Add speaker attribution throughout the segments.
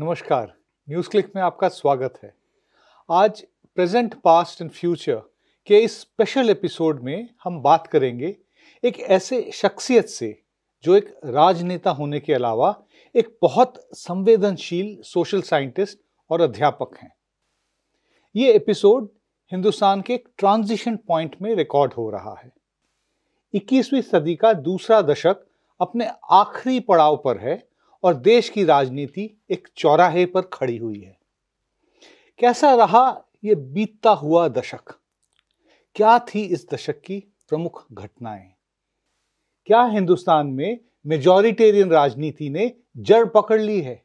Speaker 1: नमस्कार news click में आपका स्वागत है आज प्रेजेंट पास्ट एंड फ्यूचर के इस स्पेशल एपिसोड में हम बात करेंगे एक ऐसे शख्सियत से जो एक राजनेता होने के अलावा एक बहुत संवेदनशील सोशल साइंटिस्ट और अध्यापक हैं ये एपिसोड हिंदुस्तान के एक ट्रांजिशन पॉइंट में रिकॉर्ड हो रहा है 21वीं सदी का दूसरा दशक अपने आखिरी पड़ाव पर है और देश की राजनीति एक चौराहे पर खड़ी हुई है कैसा रहा ये बीतता हुआ दशक क्या थी इस दशक की प्रमुख घटनाएं क्या हिंदुस्तान में मेजोरिटेरियन राजनीति ने जड़ पकड़ ली है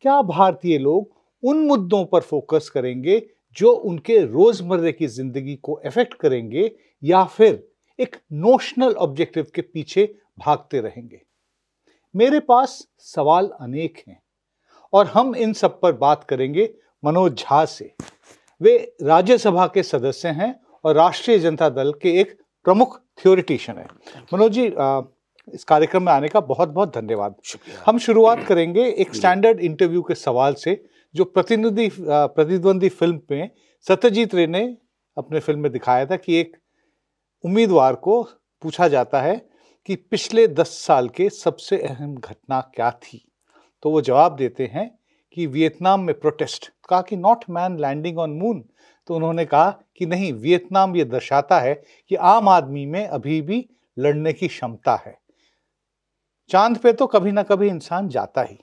Speaker 1: क्या भारतीय लोग उन मुद्दों पर फोकस करेंगे जो उनके रोजमर्रे की जिंदगी को इफेक्ट करेंगे या फिर एक नोशनल ऑब्जेक्टिव के पीछे भागते रहेंगे मेरे पास सवाल अनेक हैं और हम इन सब पर बात करेंगे मनोज झा से वे राज्यसभा के सदस्य हैं और राष्ट्रीय जनता दल के एक प्रमुख थ्योरिटिशियन है मनोज जी आ, इस कार्यक्रम में आने का बहुत बहुत धन्यवाद हम शुरुआत करेंगे एक स्टैंडर्ड इंटरव्यू के सवाल से जो प्रतिनिधि प्रतिद्वंदी फिल्म में सत्यजीत रे ने अपने फिल्म में दिखाया था कि एक उम्मीदवार को पूछा जाता है कि पिछले दस साल के सबसे अहम घटना क्या थी तो वो जवाब देते हैं कि वियतनाम में प्रोटेस्ट कहा कि not man landing on moon तो उन्होंने कहा कि नहीं वियतनाम ये दर्शाता है कि आम आदमी में अभी भी लड़ने की क्षमता है चांद पे तो कभी ना कभी इंसान जाता ही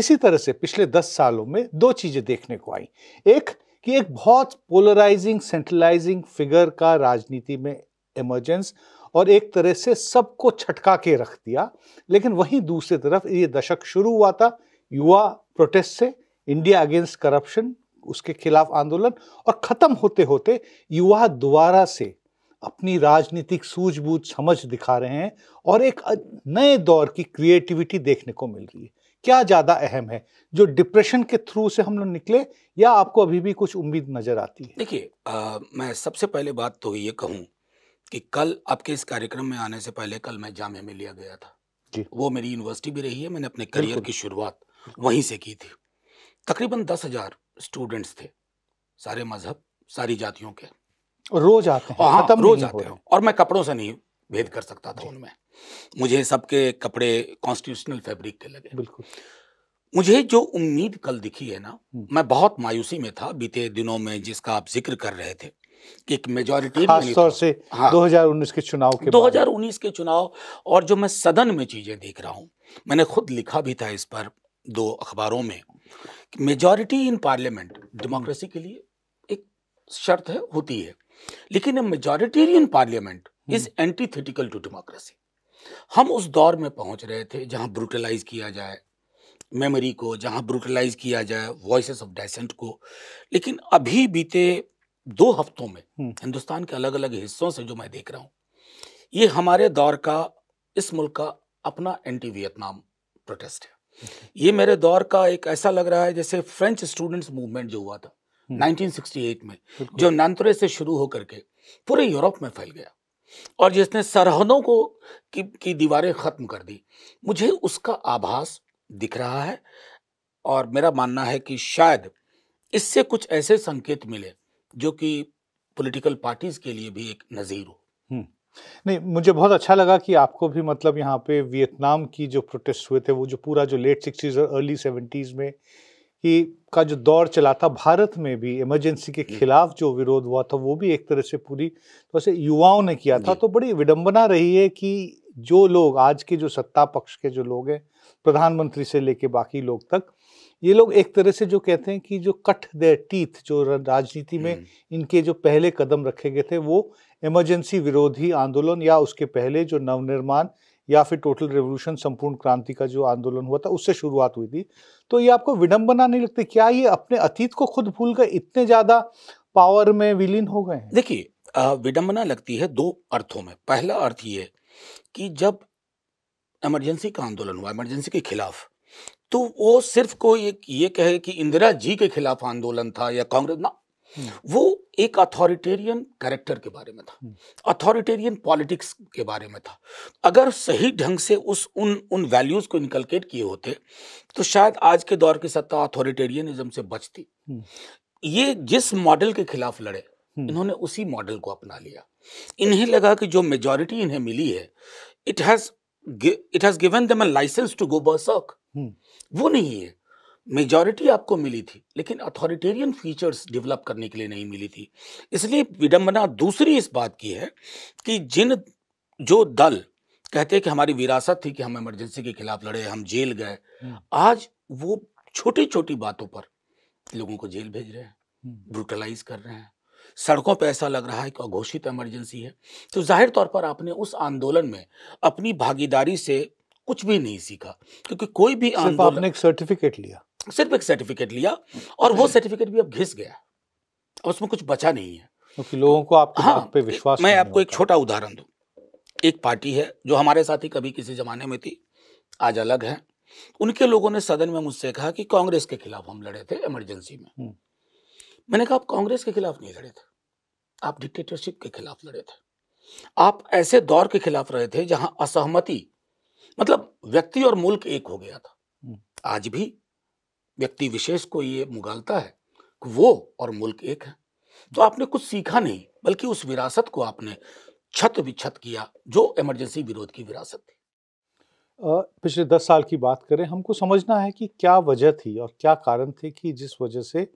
Speaker 1: इसी तरह से पिछले दस सालों में दो चीज़ें देखने को आई एक कि एक बहुत पोलराइजिंग सेंट्रलाइजिंग फिगर का राजनीति में इमरजेंस और एक तरह से सबको छटका के रख दिया लेकिन वहीं दूसरी तरफ ये दशक शुरू हुआ था युवा प्रोटेस्ट से इंडिया अगेंस्ट करप्शन उसके खिलाफ आंदोलन और ख़त्म होते होते युवा दोबारा से अपनी राजनीतिक सूझबूझ समझ दिखा रहे हैं और एक नए दौर की क्रिएटिविटी देखने को मिल रही है क्या ज़्यादा अहम है जो डिप्रेशन के थ्रू से हम लोग निकले या आपको अभी भी कुछ उम्मीद नज़र आती है
Speaker 2: देखिए मैं सबसे पहले बात तो ये कहूँ कि कल आपके इस कार्यक्रम में आने से पहले कल मैं जामे में लिया गया था जी वो मेरी यूनिवर्सिटी भी रही है मैंने अपने करियर की शुरुआत वहीं से की थी तकरीबन दस हजार स्टूडेंट्स थे सारे मजहब सारी जातियों के
Speaker 1: रोज आते हैं हाँ, रोज आते
Speaker 2: हैं और मैं कपड़ों से नहीं भेद कर सकता था उनमें मुझे सबके कपड़े कॉन्स्टिट्यूशनल फैब्रिक के लगे बिल्कुल मुझे जो उम्मीद कल दिखी है ना हम्म। मैं बहुत मायूसी में था बीते दिनों में जिसका आप जिक्र कर रहे थे कि एक मेजोरिटी खासतौर से हाँ,
Speaker 1: 2019 के चुनाव के 2019
Speaker 2: के चुनाव और जो मैं सदन में चीज़ें देख रहा हूँ मैंने खुद लिखा भी था इस पर दो अखबारों में मेजोरिटी इन पार्लियामेंट डेमोक्रेसी के लिए एक शर्त है होती है लेकिन majoritarian parliament is antithetical to democracy हम उस दौर में पहुंच रहे थे जहां ब्रूटलाइज किया जाए मेमोरी को जहां ब्रूटलाइज किया जाए वॉइस ऑफ डेसेंट को लेकिन अभी बीते दो हफ्तों में हम्म। हिंदुस्तान के अलग अलग हिस्सों से जो मैं देख रहा हूँ ये हमारे दौर का इस मुल्क का अपना एंटी वियतनाम प्रोटेस्ट है ये मेरे दौर का एक ऐसा लग रहा है जैसे फ्रेंच स्टूडेंट्स मूवमेंट जो हुआ था 1968 हम्म। में जो नंतरे से शुरू होकर के पूरे यूरोप में फैल गया और जिसने सरहदों को की, की दीवारें ख़त्म कर दी मुझे उसका आभास दिख रहा है और मेरा मानना है कि शायद इससे कुछ ऐसे संकेत मिले जो कि पॉलिटिकल पार्टीज के लिए भी एक नज़ीर हो
Speaker 1: हम्म। नहीं मुझे बहुत अच्छा लगा कि आपको भी मतलब यहाँ पे वियतनाम की जो प्रोटेस्ट हुए थे वो जो पूरा जो लेट सिक्सटीज़ और अर्ली सेवेंटीज़ में कि का जो दौर चला था भारत में भी इमरजेंसी के हम्म। खिलाफ जो विरोध हुआ था वो भी एक तरह से पूरी वैसे तो से युवाओं ने किया था तो बड़ी विडंबना रही है कि जो लोग आज के जो सत्ता पक्ष के जो लोग हैं प्रधानमंत्री से लेके बाकी लोग तक ये लोग एक तरह से जो कहते हैं कि जो कट दे टीथ जो राजनीति में हम्म। इनके जो पहले कदम रखे गए थे वो इमरजेंसी विरोधी आंदोलन या उसके पहले जो नवनिर्माण या फिर टोटल रेवोल्यूशन संपूर्ण क्रांति का जो आंदोलन हुआ था उससे शुरुआत हुई थी तो ये आपको विडंबना नहीं लगती क्या ये अपने अतीत को खुद भूल गए इतने ज़्यादा पावर में विलीन हो गए
Speaker 2: देखिए विडंबना लगती है दो अर्थों में पहला अर्थ ये कि जब इमरजेंसी का आंदोलन हुआ इमरजेंसी के खिलाफ तो वो सिर्फ को ये ये कहे कि इंदिरा जी के खिलाफ आंदोलन था या कांग्रेस ना हम्म। वो एक अथॉरिटेरियन कैरेक्टर के बारे में था अथॉरिटेरियन हम्म। पॉलिटिक्स के बारे में था अगर सही ढंग से उस उन उन वैल्यूज को इनकलकेट किए होते तो शायद आज के दौर की सत्ता अथॉरिटेरियनिज्म से बचती हम्म। ये जिस मॉडल के खिलाफ लड़े इन्होंने उसी मॉडल को अपना लिया इन्हें लगा कि जो मेजॉरिटी इन्हें मिली है it has it has given them a licence to go berserk वो नहीं है मेजॉरिटी आपको मिली थी लेकिन अथॉरिटेरियन फीचर्स डेवलप करने के लिए नहीं मिली थी इसलिए विडंबना दूसरी इस बात की है कि जिन जो दल कहते हैं कि हमारी विरासत थी कि हम इमरजेंसी के खिलाफ लड़े हम जेल गए hmm. आज वो छोटी छोटी बातों पर लोगों को जेल भेज रहे हैं ब्रूटलाइज hmm. कर रहे हैं सड़कों पर ऐसा लग रहा है कि घोषित इमरजेंसी है तो जाहिर तौर पर आपने उस आंदोलन में अपनी भागीदारी से कुछ भी नहीं सीखा क्योंकि कोई भी आंदोलन आपने
Speaker 1: एक सर्टिफिकेट लिया
Speaker 2: सिर्फ एक सर्टिफिकेट लिया और वो सर्टिफिकेट भी अब घिस गया अब उसमें कुछ बचा नहीं है क्योंकि तो लोगों को आप हाँ, पे विश्वास मैं आपको एक छोटा उदाहरण दू एक पार्टी है जो हमारे साथ ही कभी किसी जमाने में थी आज अलग है उनके लोगों ने सदन में मुझसे कहा कि कांग्रेस के खिलाफ हम लड़े थे इमरजेंसी में हम्म। मैंने कहा आप कांग्रेस के खिलाफ नहीं लड़े थे आप डिक्टेटरशिप के खिलाफ लड़े थे आप ऐसे दौर के खिलाफ रहे थे जहां असहमति मतलब व्यक्ति और मुल्क एक हो गया था हम्म। आज भी व्यक्ति विशेष को ये मुगालता है कि वो और मुल्क एक है तो आपने कुछ सीखा नहीं बल्कि उस विरासत को आपने छत विछत किया जो इमरजेंसी विरोध की विरासत थी
Speaker 1: पिछले दस साल की बात करें हमको समझना है कि क्या वजह थी और क्या कारण थे कि जिस वजह से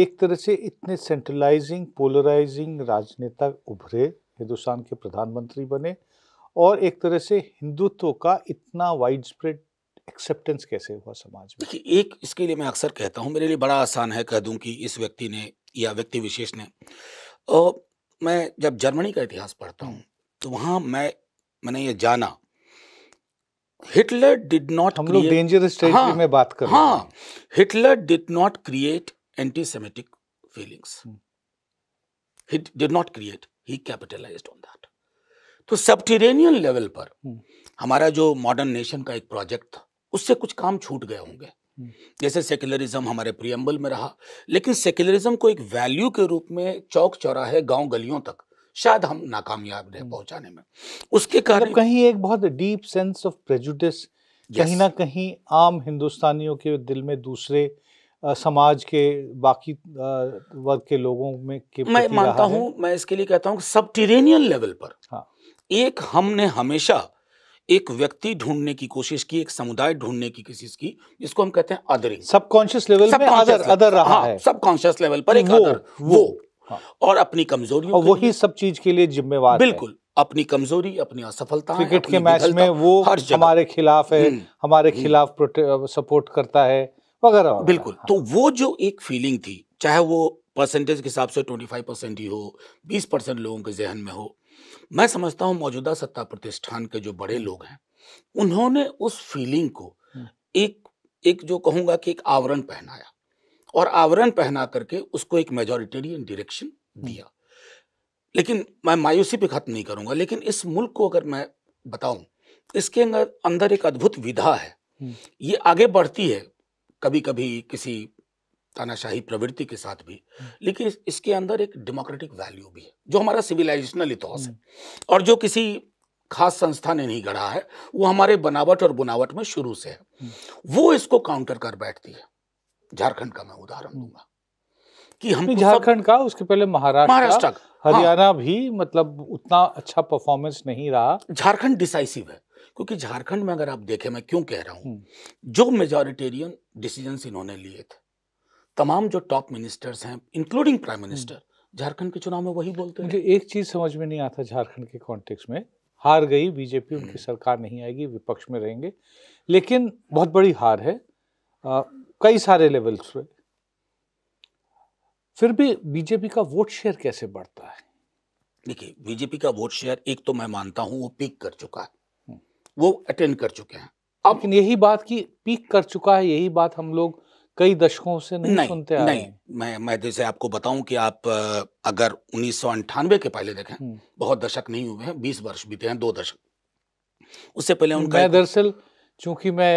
Speaker 1: एक तरह से इतने सेंट्रलाइजिंग पोलराइजिंग राजनेता उभरे हिंदुस्तान के प्रधानमंत्री बने और एक तरह से हिंदुत्व का इतना वाइड स्प्रेड एक्सेप्टेंस कैसे हुआ समाज में
Speaker 2: देखिए एक इसके लिए मैं अक्सर कहता हूँ मेरे लिए बड़ा आसान है कह दूँ कि इस व्यक्ति ने या व्यक्ति विशेष ने और मैं जब जर्मनी का इतिहास पढ़ता हूँ तो वहाँ मैं मैंने ये जाना हिटलर डिड नॉट हम लोग डेंजरस हाँ, में बात कर हाँ Hitler did not create anti Semitic feelings. Hmm. He did not create, he capitalized on that. तो सबटेरेनियन लेवल पर hmm. हमारा जो मॉडर्न नेशन का एक प्रोजेक्ट था उससे कुछ काम छूट गए होंगे hmm. जैसे सेक्युलरिज्म हमारे प्रियम्बल में रहा लेकिन सेक्युलरिज्म को एक वैल्यू के रूप में चौक चौराहे गांव गलियों तक शायद हम नाकामयाब रहे hmm. पहुंचाने में
Speaker 1: उसके मतलब कारण कहीं एक बहुत डीप सेंस ऑफ प्रेजुडिस कहीं ना कहीं आम हिंदुस्तानियों के दिल में दूसरे समाज के बाकी वर्ग के लोगों में के मैं मानता हूँ मैं इसके लिए कहता हूँ सब टिरेनियन लेवल पर
Speaker 2: हाँ। एक हमने हमेशा एक व्यक्ति ढूंढने की कोशिश की एक समुदाय ढूंढने की कोशिश की जिसको हम कहते हैं अदरिंग
Speaker 1: सबकॉन्शियस लेवल में अदर अदर रहा हाँ, है
Speaker 2: सबकॉन्शियस लेवल
Speaker 1: पर एक वो, अदर वो हाँ। और अपनी कमजोरियों और वही सब चीज के लिए जिम्मेवार बिल्कुल अपनी कमजोरी
Speaker 2: अपनी असफलता क्रिकेट के मैच में
Speaker 1: वो हमारे खिलाफ है हम्म, हमारे हम्म। खिलाफ सपोर्ट करता है वगैरह बिल्कुल हाँ। तो वो जो एक फीलिंग थी चाहे
Speaker 2: वो परसेंटेज के हिसाब से ट्वेंटी फाइव परसेंट ही हो बीस परसेंट लोगों के जहन में हो मैं समझता हूँ मौजूदा सत्ता प्रतिष्ठान के जो बड़े हम्म। लोग हैं उन्होंने उस फीलिंग को हम्म। एक एक जो कहूँगा कि एक आवरण पहनाया और आवरण पहना करके उसको एक मेजोरिटेरियन हम्म। डायरेक्शन दिया लेकिन मैं मायूसी पे खत्म नहीं करूंगा लेकिन इस मुल्क को अगर मैं बताऊं इसके अंदर अंदर एक अद्भुत विधा है ये आगे बढ़ती है कभी कभी किसी तानाशाही प्रवृत्ति के साथ भी लेकिन इसके अंदर एक डेमोक्रेटिक वैल्यू भी है जो हमारा सिविलाइजेशनल इतिहास है और जो किसी खास संस्था ने नहीं गढ़ा है वो हमारे बनावट और बुनावट में शुरू से है
Speaker 1: वो इसको काउंटर कर बैठती है झारखंड का मैं उदाहरण दूंगा
Speaker 2: कि हम झारखंड
Speaker 1: का उसके पहले महाराष्ट्र हाँ। हरियाणा हाँ। भी मतलब उतना अच्छा परफॉर्मेंस नहीं रहा झारखंड डिसाइसिव है क्योंकि झारखंड में अगर आप देखें मैं क्यों कह रहा हूँ
Speaker 2: जो मेजोरिटेरियन डिसीजन इन्होंने लिए थे तमाम जो टॉप मिनिस्टर्स हैं
Speaker 1: इंक्लूडिंग प्राइम मिनिस्टर झारखंड के चुनाव में वही बोलते हैं मुझे एक चीज समझ में नहीं आता झारखंड के कॉन्टेक्स्ट में हार गई बीजेपी उनकी सरकार नहीं आएगी विपक्ष में रहेंगे लेकिन बहुत बड़ी हार है आ, कई सारे लेवल्स पे फिर भी बीजेपी का वोट शेयर कैसे बढ़ता है देखिए बीजेपी का वोट शेयर एक तो मैं मानता हूं वो पीक कर चुका है वो अटेंड कर चुके हैं अब यही बात की पीक कर चुका है यही बात हम लोग कई दशकों से नहीं, नहीं सुनते नहीं, नहीं मैं मैं
Speaker 2: जैसे आपको बताऊं कि आप अगर उन्नीस के पहले देखें हम्म। बहुत दशक नहीं हुए हैं बीस वर्ष बीते हैं दो दशक उससे पहले उनका दरअसल
Speaker 1: चूंकि मैं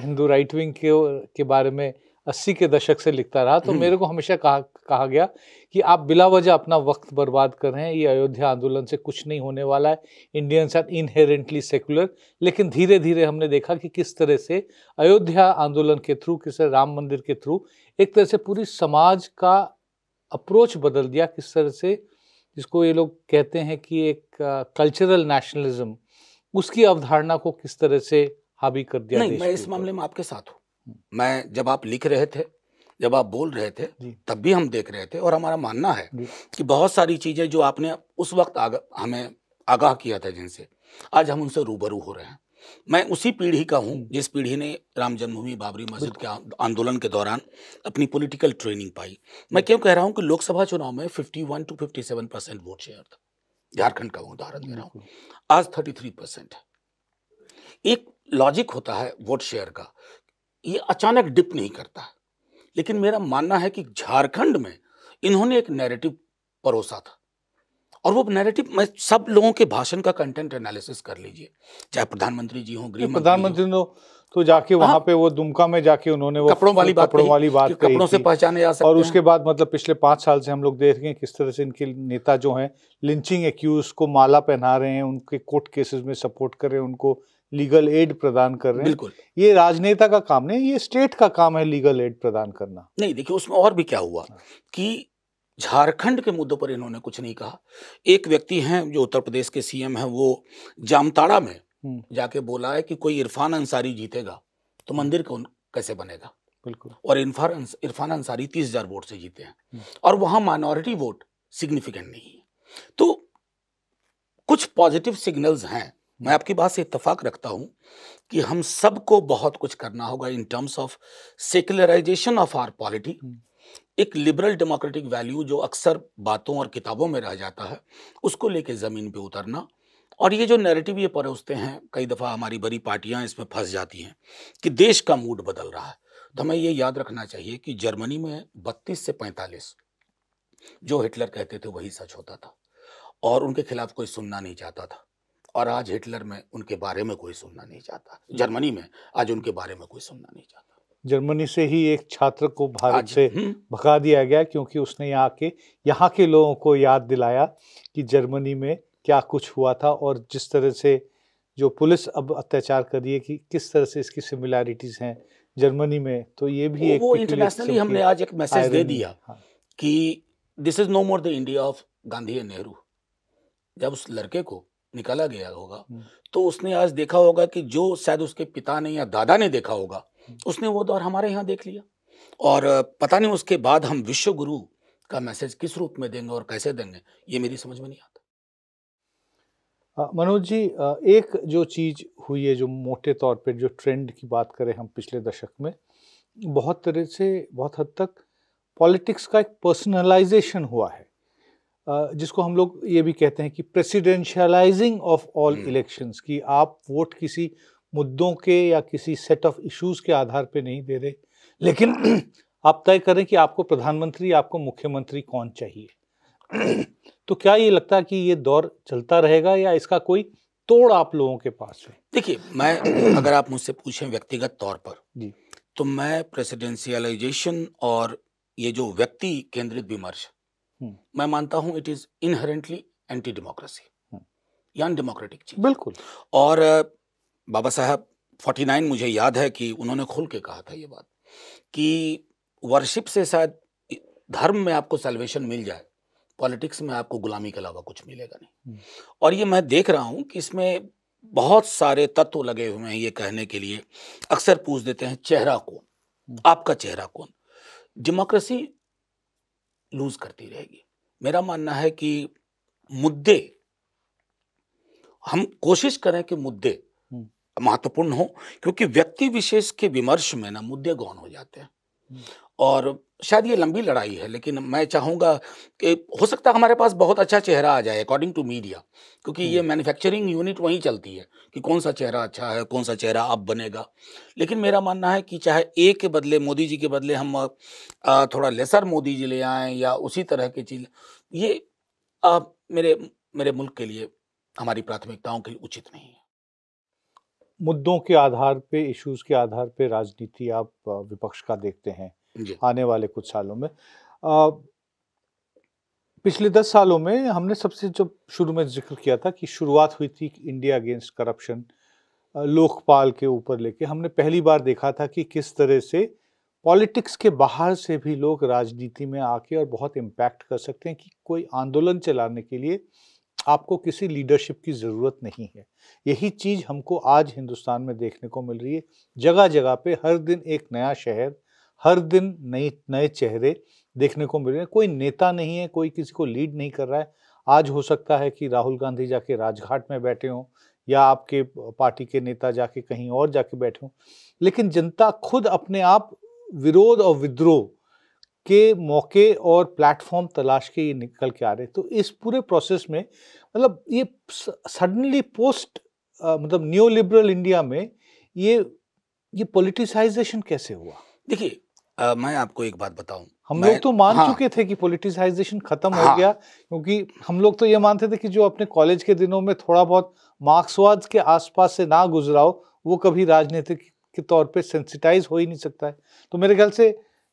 Speaker 1: हिंदू राइट विंग के, के बारे में अस्सी के दशक से लिखता रहा तो हम्म। मेरे को हमेशा कहा कहा गया कि आप बिला वजह अपना वक्त बर्बाद कर रहे हैं ये अयोध्या आंदोलन से कुछ नहीं होने वाला है इंडियंस आर इनहेरेंटली सेकुलर लेकिन धीरे धीरे हमने देखा कि किस तरह से अयोध्या आंदोलन के थ्रू किस तरह राम मंदिर के थ्रू एक तरह से पूरी समाज का अप्रोच बदल दिया किस तरह से जिसको ये लोग कहते हैं कि एक कल्चरल नेशनलिज्म उसकी अवधारणा को किस तरह से हावी कर दिया नहीं मैं इस
Speaker 2: मामले में आपके साथ हूँ
Speaker 1: मैं जब आप लिख रहे थे जब आप बोल रहे थे तब
Speaker 2: भी हम देख रहे थे और हमारा मानना है कि बहुत सारी चीज़ें जो आपने उस वक्त आग, हमें आगाह किया था जिनसे आज हम उनसे रूबरू हो रहे हैं मैं उसी पीढ़ी का हूँ जिस पीढ़ी ने राम जन्मभूमि बाबरी मस्जिद के आंदोलन के दौरान अपनी पॉलिटिकल ट्रेनिंग पाई मैं क्यों कह रहा हूँ कि लोकसभा चुनाव में 51 टू 57 परसेंट वोट शेयर था झारखंड का उदाहरण दे रहा हूँ आज 33 परसेंट है एक लॉजिक होता है वोट शेयर का ये अचानक डिप नहीं करता लेकिन मेरा मानना है कि झारखंड में इन्होंने एक नैरेटिव परोसा था और वो नैरेटिव मैं सब लोगों के भाषण का कंटेंट एनालिसिस
Speaker 1: कर लीजिए चाहे प्रधानमंत्री जी हों गृह प्रधानमंत्री हो तो जाके हाँ। वहाँ पे वो दुमका में जाके उन्होंने वो कपड़ों वाली बात कपड़ों वाली बात कपड़ों से पहचाने जा सकते और उसके बाद मतलब पिछले पांच साल से हम लोग देख रहे हैं किस तरह से इनके नेता जो हैं लिंचिंग एक्यूज को माला पहना रहे हैं उनके कोर्ट केसेस में सपोर्ट कर रहे हैं उनको लीगल एड प्रदान कर रहे हैं बिल्कुल ये राजनेता का काम नहीं ये स्टेट का काम है लीगल एड प्रदान करना
Speaker 2: नहीं देखिए उसमें और भी क्या हुआ कि झारखंड के मुद्दों पर इन्होंने कुछ नहीं कहा एक व्यक्ति हैं जो उत्तर प्रदेश के सीएम हैं वो जामताड़ा में हम्म। जाके बोला है कि कोई इरफान अंसारी जीतेगा तो मंदिर कौन कैसे बनेगा बिल्कुल और इरफान इरफान अंसारी तीस हजार वोट से जीते हैं हम्म। और वहां माइनॉरिटी वोट सिग्निफिकेंट नहीं है तो कुछ पॉजिटिव सिग्नल्स हैं मैं आपकी बात से इतफाक़ रखता हूँ कि हम सबको बहुत कुछ करना होगा in terms of secularisation of our polity एक लिबरल डेमोक्रेटिक वैल्यू जो अक्सर बातों और किताबों में रह जाता है उसको लेके ज़मीन पे उतरना और ये जो नैरेटिव ये परोसते हैं कई दफ़ा हमारी बड़ी पार्टियाँ इसमें फंस जाती हैं कि देश का मूड बदल रहा है तो हमें ये याद रखना चाहिए कि जर्मनी में बत्तीस से पैंतालीस जो हिटलर कहते थे वही सच होता था और उनके खिलाफ कोई सुनना नहीं चाहता था और आज हिटलर में उनके बारे में कोई सुनना नहीं चाहता जर्मनी में आज उनके बारे में कोई सुनना नहीं चाहता
Speaker 1: जर्मनी से ही एक छात्र को भारत से हम्म। भगा दिया गया क्योंकि उसने यहाँ के यहाँ के लोगों को याद दिलाया कि जर्मनी में क्या कुछ हुआ था और जिस तरह से जो पुलिस अब अत्याचार कर रही है कि किस तरह से इसकी सिमिलैरिटीज हैं जर्मनी में तो ये भी वो, एक वो इंटरनेशनली हमने आज एक मैसेज दे दिया हाँ।
Speaker 2: कि this is no more the India of Gandhi and Nehru जब उस लड़के को निकाला गया होगा हम्म। तो उसने आज देखा होगा कि जो शायद उसके पिता ने या दादा ने देखा होगा हम्म। उसने वो दौर हमारे यहाँ देख लिया और पता नहीं उसके बाद हम विश्व गुरु का मैसेज किस रूप में देंगे और कैसे देंगे ये मेरी समझ में नहीं आता
Speaker 1: हाँ, मनोज जी एक जो चीज़ हुई है जो मोटे तौर पर जो ट्रेंड की बात करें हम पिछले दशक में बहुत तरह से बहुत हद तक पॉलिटिक्स का एक पर्सनलाइजेशन हुआ है जिसको हम लोग ये भी कहते हैं कि प्रेसिडेंशियलाइजिंग ऑफ ऑल इलेक्शंस कि आप वोट किसी मुद्दों के या किसी सेट ऑफ इश्यूज के आधार पे नहीं दे रहे लेकिन आप तय करें कि आपको प्रधानमंत्री आपको मुख्यमंत्री कौन चाहिए तो क्या ये लगता है कि ये दौर चलता रहेगा या इसका कोई तोड़ आप लोगों के पास है देखिए मैं अगर आप मुझसे पूछें व्यक्तिगत तौर पर जी
Speaker 2: तो मैं प्रेसिडेंशियलाइजेशन और ये जो व्यक्ति केंद्रित विमर्श हम्म। मैं मानता हूं it is inherently anti democracy या चीज बिल्कुल और बाबा साहब 49 मुझे याद है कि उन्होंने खुल के कहा था ये बात कि वर्शिप से शायद धर्म में आपको सेल्वेशन मिल जाए पॉलिटिक्स में आपको गुलामी के अलावा कुछ मिलेगा नहीं हम्म। और ये मैं देख रहा हूँ कि इसमें बहुत सारे तत्व लगे हुए हैं ये कहने के लिए अक्सर पूछ देते हैं चेहरा कौन हम्म। आपका चेहरा कौन डेमोक्रेसी लूज करती रहेगी मेरा मानना है कि मुद्दे हम कोशिश करें कि मुद्दे हम्म। महत्वपूर्ण हो क्योंकि व्यक्ति विशेष के विमर्श में ना मुद्दे गौन हो जाते हैं हम्म। और शायद ये लंबी लड़ाई है लेकिन मैं चाहूँगा कि हो सकता है हमारे पास बहुत अच्छा चेहरा आ जाए अकॉर्डिंग टू मीडिया क्योंकि ये मैन्युफैक्चरिंग हम्म। यूनिट वहीं चलती है कि कौन सा चेहरा अच्छा है कौन सा चेहरा अब बनेगा लेकिन मेरा मानना है कि चाहे ए के बदले मोदी जी के बदले हम थोड़ा लेसर मोदी जी ले आएँ या उसी तरह की चीज़ ये आप मेरे मेरे मुल्क के लिए हमारी प्राथमिकताओं के लिए उचित नहीं है
Speaker 1: मुद्दों के आधार पे इश्यूज के आधार पे राजनीति आप विपक्ष का देखते हैं आने वाले कुछ सालों में आ, पिछले दस सालों में हमने सबसे जो शुरू में जिक्र किया था कि शुरुआत हुई थी इंडिया अगेंस्ट करप्शन लोकपाल के ऊपर लेके हमने पहली बार देखा था कि किस तरह से पॉलिटिक्स के बाहर से भी लोग राजनीति में आके और बहुत इम्पैक्ट कर सकते हैं कि कोई आंदोलन चलाने के लिए आपको किसी लीडरशिप की ज़रूरत नहीं है यही चीज़ हमको आज हिंदुस्तान में देखने को मिल रही है जगह जगह पे हर दिन एक नया शहर हर दिन नई नए चेहरे देखने को मिल रहे हैं कोई नेता नहीं है कोई किसी को लीड नहीं कर रहा है आज हो सकता है कि राहुल गांधी जाके राजघाट में बैठे हों या आपके पार्टी के नेता जाके कहीं और जाके बैठे हों लेकिन जनता खुद अपने आप विरोध और विद्रोह के मौके और प्लेटफॉर्म तलाश के ये निकल के आ रहे तो इस पूरे प्रोसेस में मतलब ये सडनली पोस्ट मतलब न्यू लिबरल इंडिया में ये ये पोलिटिसाइजेशन कैसे हुआ
Speaker 2: देखिए आ, मैं आपको एक बात बताऊं हम लोग तो मान हाँ, चुके
Speaker 1: थे कि पोलिटिसाइजेशन खत्म हाँ, हो गया क्योंकि हम लोग तो ये मानते थे कि जो अपने कॉलेज के दिनों में थोड़ा बहुत मार्क्सवाद के आसपास से ना गुजरा हो वो कभी राजनीतिक के तौर पे सेंसिटाइज हो ही नहीं सकता है तो मेरे ख्याल से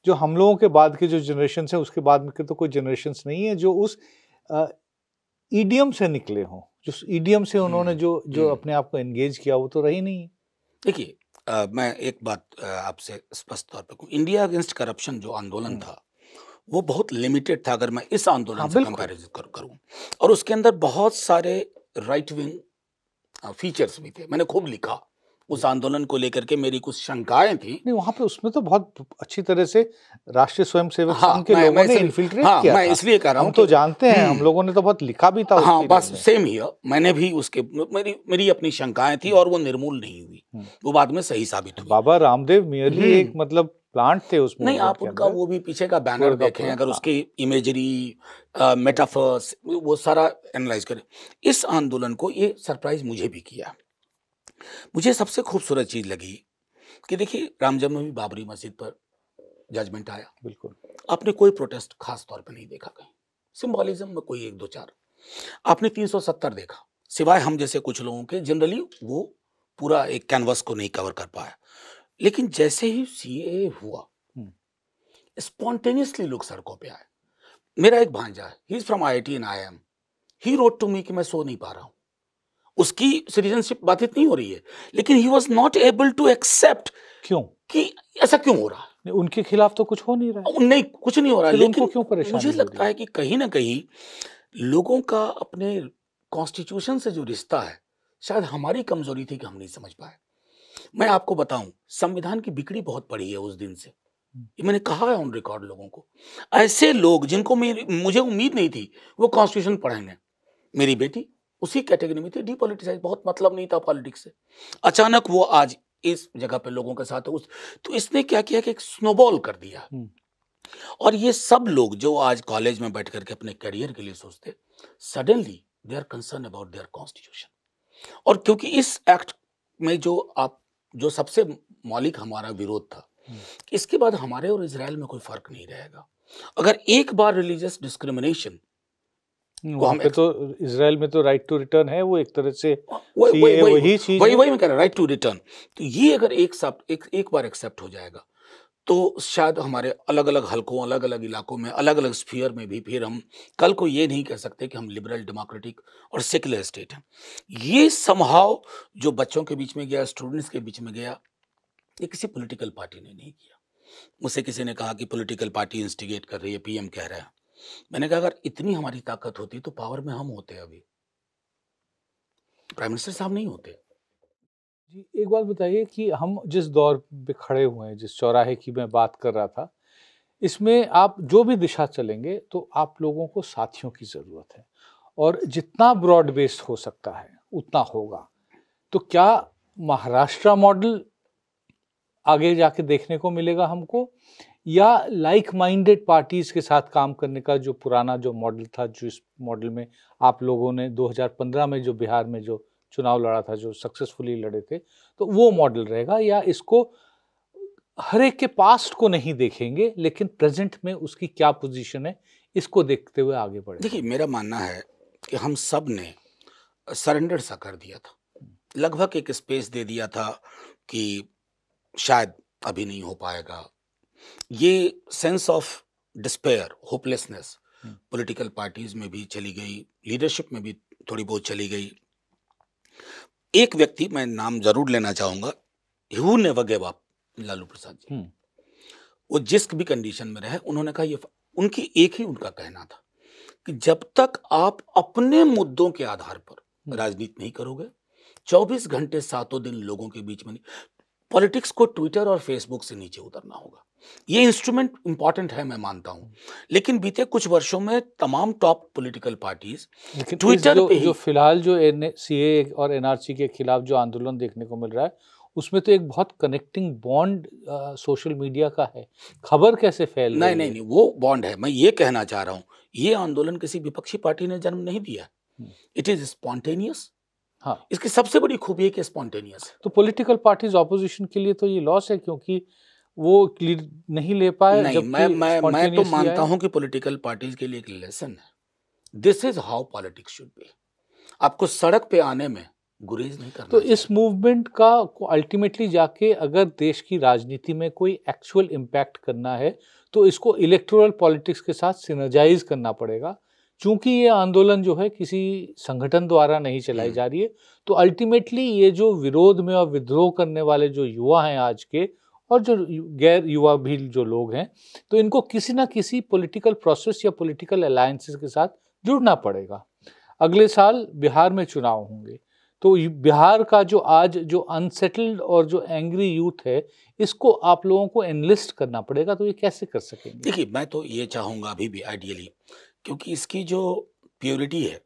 Speaker 1: जो हम लोगों के बाद के जो जनरेशन है उसके बाद में के तो कोई जनरेशन नहीं है जो उस ईडीएम से निकले हों जो ईडीएम से हम्म। उन्होंने जो जो हम्म। अपने आप को एंगेज किया वो तो रही नहीं है देखिए आ, मैं एक बात आपसे स्पष्ट तौर पर कहूँ इंडिया अगेंस्ट करप्शन जो आंदोलन था वो बहुत
Speaker 2: लिमिटेड था अगर मैं इस आंदोलन हाँ, से कंपैरिजन कर करूँ और उसके अंदर बहुत सारे राइट विंग फीचर्स भी थे मैंने खूब लिखा उस आंदोलन को लेकर के मेरी कुछ
Speaker 1: शंकाएं थी नहीं वहाँ पे उसमें तो बहुत अच्छी तरह से राष्ट्रीय स्वयं सेवक हाँ, के मैं, लोगों मैं, ने इन्फिल्ट्रेट हाँ, किया मैं इसलिए कह रहा हूँ तो जानते हैं हम हम्म। लोगों ने तो बहुत लिखा भी था हाँ बस सेम ही
Speaker 2: मैंने भी उसके मेरी मेरी अपनी शंकाएं थी हम्म। और वो निर्मूल नहीं हुई हम्म। वो बाद में सही साबित हुई बाबा रामदेव मेयरली एक मतलब प्लांट थे उसमें नहीं आप उनका वो भी पीछे का बैनर देखें अगर हाँ। उसकी इमेजरी मेटाफर्स वो सारा एनालाइज करें इस आंदोलन को ये सरप्राइज मुझे भी किया मुझे सबसे खूबसूरत चीज़ लगी कि देखिए राम जन्मभूमि बाबरी मस्जिद पर जजमेंट आया बिल्कुल आपने कोई प्रोटेस्ट खास तौर पर नहीं देखा कहीं सिम्बॉलिज्म में कोई एक दो चार आपने 370 देखा सिवाय हम जैसे कुछ लोगों के जनरली वो पूरा एक कैनवस को नहीं कवर कर पाया लेकिन जैसे ही सी हुआ स्पॉन्टेनियसली हम्म। लोग सड़कों पे आए मेरा एक भांजा है he is from I I T N I M he wrote to me कि मैं सो नहीं पा रहा हूँ उसकी सिटीजनशिप बाधित नहीं हो रही है लेकिन he was not able to accept क्यों कि ऐसा क्यों हो रहा
Speaker 1: है उनके खिलाफ तो कुछ हो नहीं रहा नहीं कुछ नहीं हो रहा है लेकिन क्यों मुझे लगता
Speaker 2: है कि कहीं ना कहीं लोगों का अपने कॉन्स्टिट्यूशन से जो रिश्ता है शायद हमारी कमजोरी थी कि हम नहीं समझ पाए मैं आपको बताऊं संविधान की बिक्री बहुत पड़ी है उस दिन से मैंने कहा है ऑन रिकॉर्ड लोगों को ऐसे लोग जिनको मुझे उम्मीद नहीं थी वो कॉन्स्टिट्यूशन पढ़ेंगे मेरी बेटी उसी कैटेगरी में थी डीपोलिटिसाइज बहुत मतलब नहीं था पॉलिटिक्स से अचानक वो आज इस जगह पे लोगों के साथ उस तो इसने क्या किया कि एक स्नोबॉल कर दिया हम्म। और ये सब लोग जो आज कॉलेज में बैठ करके अपने करियर के लिए सोचते suddenly they are concern about their constitution और क्योंकि इस एक्ट में जो आप जो सबसे मौलिक हमारा विरोध था हम्म। इसके बाद हमारे और इसराइल में कोई फर्क नहीं रहेगा अगर एक बार रिलीजियस डिस्क्रिमिनेशन को हम तो इसराइल में तो राइट टू रिटर्न है वो एक तरह से वही वही वही चीज वही वही मैं कह रहा राइट टू रिटर्न तो ये अगर एक साथ एक एक बार एक्सेप्ट हो जाएगा तो शायद हमारे अलग अलग हलकों अलग अलग इलाकों में अलग अलग स्फीयर में भी फिर हम कल को ये नहीं कह सकते कि हम लिबरल डेमोक्रेटिक और सेक्युलर स्टेट हैं ये समहाव जो बच्चों के बीच में गया स्टूडेंट्स के बीच में गया ये किसी पॉलिटिकल पार्टी ने नहीं किया मुझसे किसी ने कहा कि पॉलिटिकल पार्टी इंस्टिगेट कर रही है पीएम कह रहा है मैंने कहा अगर इतनी हमारी ताकत होती तो पावर में हम होते अभी
Speaker 1: प्राइम मिनिस्टर साहब नहीं होते जी एक बात बताइए कि हम जिस दौर पे खड़े हुए हैं जिस चौराहे की मैं बात कर रहा था इसमें आप जो भी दिशा चलेंगे तो आप लोगों को साथियों की ज़रूरत है और जितना ब्रॉड बेस्ड हो सकता है उतना होगा तो क्या महाराष्ट्र मॉडल आगे जाके देखने को मिलेगा हमको या लाइक माइंडेड पार्टीज़ के साथ काम करने का जो पुराना जो मॉडल था जो इस मॉडल में आप लोगों ने 2015 में जो बिहार में जो चुनाव लड़ा था जो सक्सेसफुली लड़े थे तो वो मॉडल रहेगा या इसको हर एक के पास्ट को नहीं देखेंगे लेकिन प्रेजेंट में उसकी क्या पोजीशन है इसको देखते हुए आगे बढ़े देखिए मेरा मानना है कि हम सब ने
Speaker 2: सरेंडर सा कर दिया था लगभग एक स्पेस दे दिया था कि शायद अभी नहीं हो पाएगा ये sense of despair hopelessness political parties में भी चली गई लीडरशिप में भी थोड़ी बहुत चली गई एक व्यक्ति मैं नाम जरूर लेना चाहूंगा हु ने वगे बाप लालू प्रसाद जी hmm. वो जिस भी कंडीशन में रहे उन्होंने कहा ये उनकी एक ही उनका कहना था कि जब तक आप अपने मुद्दों के आधार पर hmm. राजनीति नहीं करोगे 24 घंटे सातों दिन लोगों के बीच में नहीं पॉलिटिक्स को ट्विटर और फेसबुक से नीचे उतरना होगा ये इंस्ट्रूमेंट इंपॉर्टेंट है मैं मानता हूं लेकिन बीते
Speaker 1: कुछ वर्षों में तमाम टॉप पॉलिटिकल पार्टीज ट्विटर जो, जो फिलहाल जो सी और एनआरसी के खिलाफ जो आंदोलन देखने को मिल रहा है उसमें तो एक बहुत कनेक्टिंग बॉन्ड सोशल मीडिया का है खबर कैसे फैल नहीं नहीं नहीं
Speaker 2: वो बॉन्ड है मैं ये कहना चाह रहा हूँ ये आंदोलन किसी विपक्षी पार्टी ने जन्म नहीं दिया इट इज स्पॉन्टेनियस
Speaker 1: हाँ इसकी सबसे बड़ी खूबी है कि स्पॉन्टेनियस है तो पॉलिटिकल पार्टीज ऑपोजिशन के लिए तो ये लॉस है क्योंकि वो क्लियर नहीं ले पाए नहीं मैं मैं मैं तो मानता हूँ कि पॉलिटिकल
Speaker 2: पार्टीज के लिए एक लेसन है this is how politics should be आपको सड़क पे आने में गुरेज नहीं
Speaker 1: करना तो इस मूवमेंट का अल्टीमेटली जाके अगर देश की राजनीति में कोई एक्चुअल इम्पैक्ट करना है तो इसको इलेक्टोरल पॉलिटिक्स के साथ सिनर्जाइज करना पड़ेगा चूंकि ये आंदोलन जो है किसी संगठन द्वारा नहीं चलाई हम्म। जा रही है तो अल्टीमेटली ये जो विरोध में और विद्रोह करने वाले जो युवा हैं आज के और जो गैर युवा भी जो लोग हैं तो इनको किसी ना किसी पॉलिटिकल प्रोसेस या पॉलिटिकल अलायंसेस के साथ जुड़ना पड़ेगा अगले साल बिहार में चुनाव होंगे तो बिहार का जो आज जो अनसेटल्ड और जो एंग्री यूथ है इसको आप लोगों को एनलिस्ट करना पड़ेगा तो ये कैसे कर सकेंगे
Speaker 2: देखिए मैं तो ये चाहूँगा अभी भी आइडियली क्योंकि इसकी जो प्योरिटी है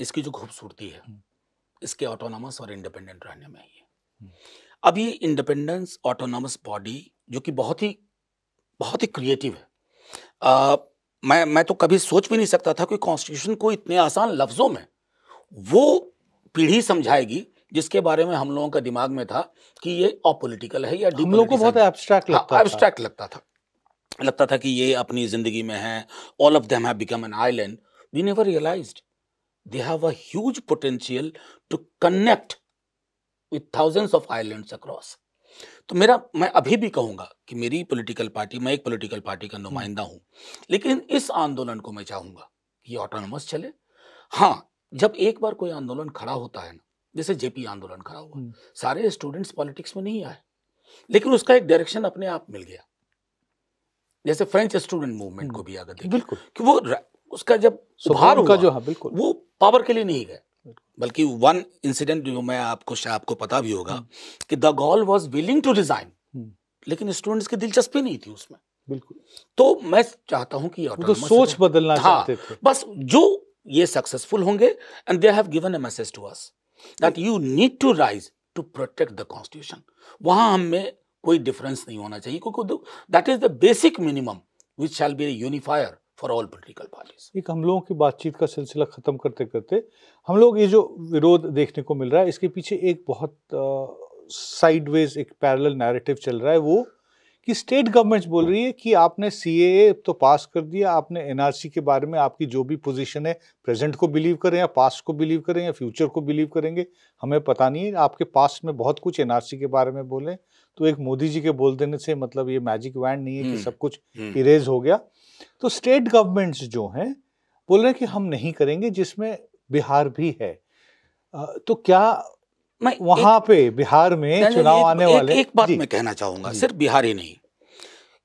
Speaker 2: इसकी जो खूबसूरती है हम्म। इसके ऑटोनॉमस और इंडिपेंडेंट रहने में ही है हम्म। अब ये इंडिपेंडेंस ऑटोनॉमस बॉडी जो कि बहुत ही बहुत ही क्रिएटिव है आ, मैं मैं तो कभी सोच भी नहीं सकता था कि कॉन्स्टिट्यूशन को इतने आसान लफ्ज़ों में वो पीढ़ी समझाएगी जिसके बारे में हम लोगों का दिमाग में था कि ये अपोलिटिकल है या
Speaker 1: हम लोगों को बहुत एब्स्ट्रैक्ट लगता, हाँ,
Speaker 2: लगता था लगता था कि ये अपनी ज़िंदगी में है all of them have become an island we never realise they have a huge potential to connect with thousands of islands तो मेरा मैं अभी भी कहूंगा कि मेरी पॉलिटिकल पार्टी मैं एक पॉलिटिकल पार्टी का नुमाइंदा हूं लेकिन इस आंदोलन को मैं चाहूंगा कि ऑटोनोमस चले हाँ जब एक बार कोई आंदोलन खड़ा होता है ना जैसे जेपी आंदोलन खड़ा हुआ हम्म। सारे स्टूडेंट्स पॉलिटिक्स में नहीं आए लेकिन उसका एक डायरेक्शन अपने आप मिल गया जैसे फ्रेंच स्टूडेंट मूवमेंट को हम्म। भी अगर बिल्कुल कि वो उसका जब सुधार का जो है बिल्कुल वो पावर के लिए नहीं गए बल्कि वन इंसिडेंट जो मैं आपको आपको पता भी होगा हम्म। कि the goal was willing to resign लेकिन स्टूडेंट्स की दिलचस्पी नहीं थी उसमें बिल्कुल तो मैं चाहता हूं कि तो सोच बदलना हाँ, चाहते थे बस जो ये सक्सेसफुल होंगे and they have given a message to us that you need to rise to protect the constitution वहां हमें कोई डिफरेंस नहीं होना चाहिए क्योंकि that is the basic minimum which shall be unifier for
Speaker 1: all political parties एक हम लोगों की बातचीत का सिलसिला ख़त्म करते करते हम लोग ये जो विरोध देखने को मिल रहा है इसके पीछे एक बहुत साइडवेज एक पैरल नैरेटिव चल रहा है वो कि स्टेट गवर्नमेंट्स बोल रही है कि आपने सी तो पास कर दिया आपने एन के बारे में आपकी जो भी पोजिशन है प्रेजेंट को बिलीव करें या पास को बिलीव करें या फ्यूचर को बिलीव करेंगे हमें पता नहीं है आपके पास में बहुत कुछ एन के बारे में बोले तो एक मोदी जी के बोल देने से मतलब ये मैजिक वैंड नहीं है कि हम्म, सब कुछ इरेज हम्म। हो गया तो स्टेट गवर्नमेंट्स जो हैं बोल रहे हैं कि हम नहीं करेंगे जिसमें बिहार भी है तो क्या मैं वहां एक, पे बिहार में चुनाव एक, आने एक, वाले एक बात मैं कहना चाहूंगा सिर्फ बिहार ही नहीं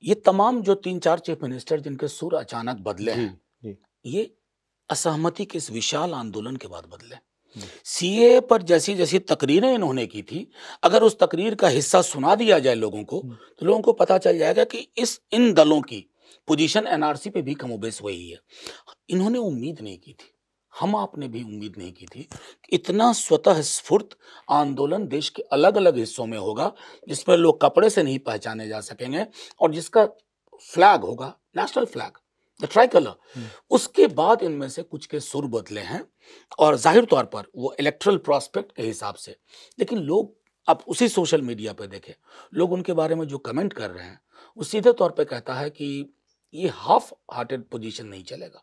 Speaker 1: ये तमाम
Speaker 2: जो तीन चार चीफ मिनिस्टर जिनके सुर अचानक बदले हैं ये असहमति के इस विशाल आंदोलन के बाद बदले सीए पर जैसी जैसी तकरीरें इन्होंने की थी अगर उस तकरीर का हिस्सा सुना दिया जाए लोगों को तो लोगों को पता चल जाएगा कि इस इन दलों की पोजीशन एनआरसी पे भी कमोबेश वही है इन्होंने उम्मीद नहीं की थी हम आपने भी उम्मीद नहीं की थी इतना स्वतः स्फूर्त आंदोलन देश के अलग अलग हिस्सों में होगा जिसमें लोग कपड़े से नहीं पहचाने जा सकेंगे और जिसका फ्लैग होगा national flag the tricolour उसके बाद इनमें से कुछ के सुर बदले हैं और जाहिर तौर पर वो इलेक्ट्रल प्रॉस्पेक्ट के हिसाब से लेकिन लोग आप उसी सोशल मीडिया पर देखें लोग उनके बारे में जो कमेंट कर रहे हैं वो सीधे तौर पर कहता है कि ये हाफ हार्टेड पोजीशन नहीं चलेगा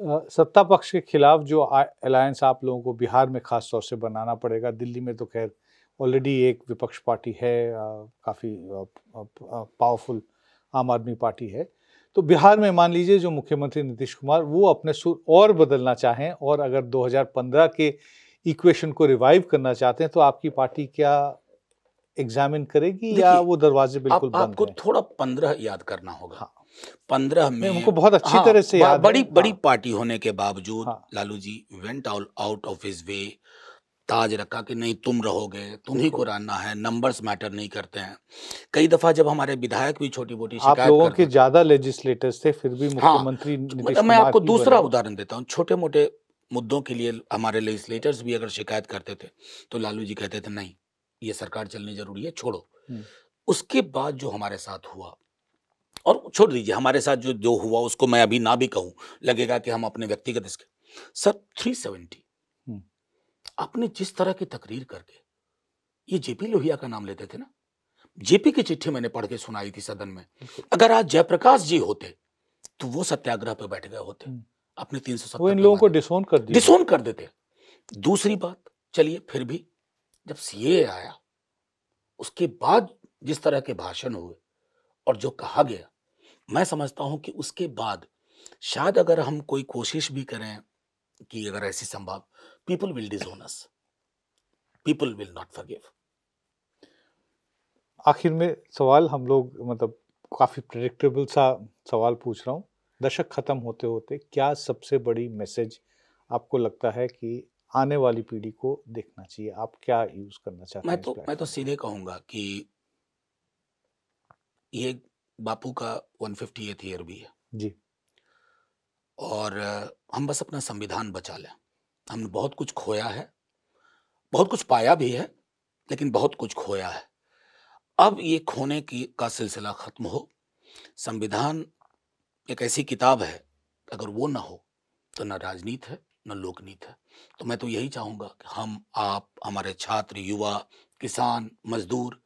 Speaker 1: सत्ता पक्ष के खिलाफ जो अलायंस आप लोगों को बिहार में खास तौर से बनाना पड़ेगा दिल्ली में तो खैर ऑलरेडी एक विपक्ष पार्टी है काफ़ी पावरफुल आम आदमी पार्टी है तो बिहार में मान लीजिए जो मुख्यमंत्री नीतीश कुमार वो अपने सुर और बदलना चाहें और अगर 2015 के इक्वेशन को रिवाइव करना चाहते हैं तो आपकी पार्टी क्या एग्जामिन करेगी या वो दरवाजे बिल्कुल आप, बंद आपको थोड़ा पंद्रह याद करना होगा हाँ। पंद्रह में उनको बहुत अच्छी हाँ, तरह से याद बड़ी
Speaker 2: बड़ी हाँ। पार्टी होने के बावजूद हाँ। Lalu ji went out of his way ताज रखा कि नहीं तुम रहोगे तुम ही को रानना है नंबर्स मैटर नहीं करते हैं कई दफा जब हमारे विधायक भी छोटी मोटी आप लोगों
Speaker 1: के ज्यादा लेजिस्लेटर्स थे फिर भी हाँ, मुख्यमंत्री हाँ, मैं आपको दूसरा उदाहरण
Speaker 2: देता हूँ छोटे मोटे मुद्दों के लिए हमारे लेजिस्लेटर्स भी अगर शिकायत करते थे तो लालू जी कहते थे नहीं ये सरकार चलनी जरूरी है छोड़ो हम्म। उसके बाद जो हमारे साथ हुआ और छोड़ दीजिए हमारे साथ जो जो हुआ उसको मैं अभी ना भी कहूं लगेगा कि हम अपने व्यक्तिगत इसके सर 370 सेवेंटी हम्म। आपने जिस तरह की तकरीर करके ये जेपी लोहिया का नाम लेते थे ना जेपी की चिट्ठी मैंने पढ़ के सुनाई थी सदन में अगर आज जयप्रकाश जी होते तो वो सत्याग्रह पे बैठ गए होते अपने हम्म। तीन सौ सत्तर लोगों को डिसोन कर डिसोन कर देते दूसरी बात चलिए फिर भी जब सीए आया उसके बाद जिस तरह के भाषण हुए और जो कहा गया मैं समझता हूँ कि उसके बाद शायद अगर हम कोई कोशिश भी करें कि अगर ऐसी संभव people will disown us people will not forgive
Speaker 1: आखिर में सवाल हम लोग मतलब काफ़ी प्रडिक्टेबल सा सवाल पूछ रहा हूँ दशक ख़त्म होते होते क्या सबसे बड़ी मैसेज आपको लगता है कि आने वाली पीढ़ी को देखना चाहिए आप क्या यूज़ करना चाहते मैं तो मैं तो सीधे कहूँगा कि ये बापू का वन फिफ्टी एथ ईयर भी है जी
Speaker 2: और हम बस अपना संविधान बचा लें हमने बहुत कुछ खोया है बहुत कुछ पाया भी है लेकिन बहुत कुछ खोया है अब ये खोने की का सिलसिला ख़त्म हो संविधान एक ऐसी किताब है अगर वो ना हो तो ना राजनीत है न लोकनीत है तो मैं तो यही चाहूँगा कि हम आप हमारे छात्र युवा किसान मजदूर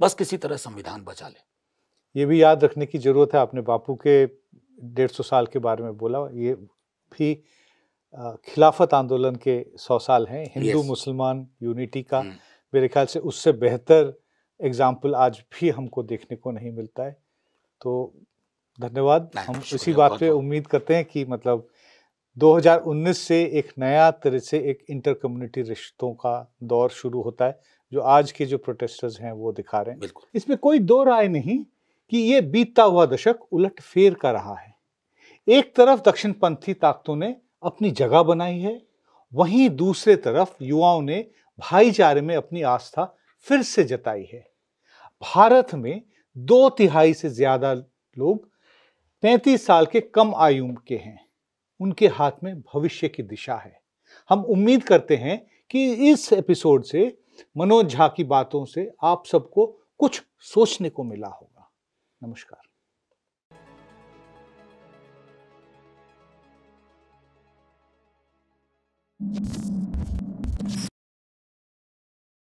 Speaker 2: बस किसी तरह संविधान बचा लें
Speaker 1: ये भी याद रखने की ज़रूरत है आपने बापू के डेढ़ सौ साल के बारे में बोला ये भी खिलाफत आंदोलन के सौ साल हैं हिंदू मुसलमान यूनिटी का हम्म। मेरे ख्याल से उससे बेहतर एग्जाम्पल आज भी हमको देखने को नहीं मिलता है तो धन्यवाद हम इसी बात पे उम्मीद करते हैं कि मतलब 2019 से एक नया तरह से एक इंटर कम्युनिटी रिश्तों का दौर शुरू होता है जो आज के जो प्रोटेस्टर्स हैं वो दिखा रहे हैं इसमें कोई दो राय नहीं कि ये बीतता हुआ दशक उलट फेर का रहा है एक तरफ दक्षिणपंथी ताकतों ने अपनी जगह बनाई है वहीं दूसरे तरफ युवाओं ने भाईचारे में अपनी आस्था फिर से जताई है भारत में दो तिहाई से ज़्यादा लोग 35 साल के कम आयु के हैं उनके हाथ में भविष्य की दिशा है हम उम्मीद करते हैं कि इस एपिसोड से मनोज झा की बातों से आप सबको कुछ सोचने को मिला होगा नमस्कार you.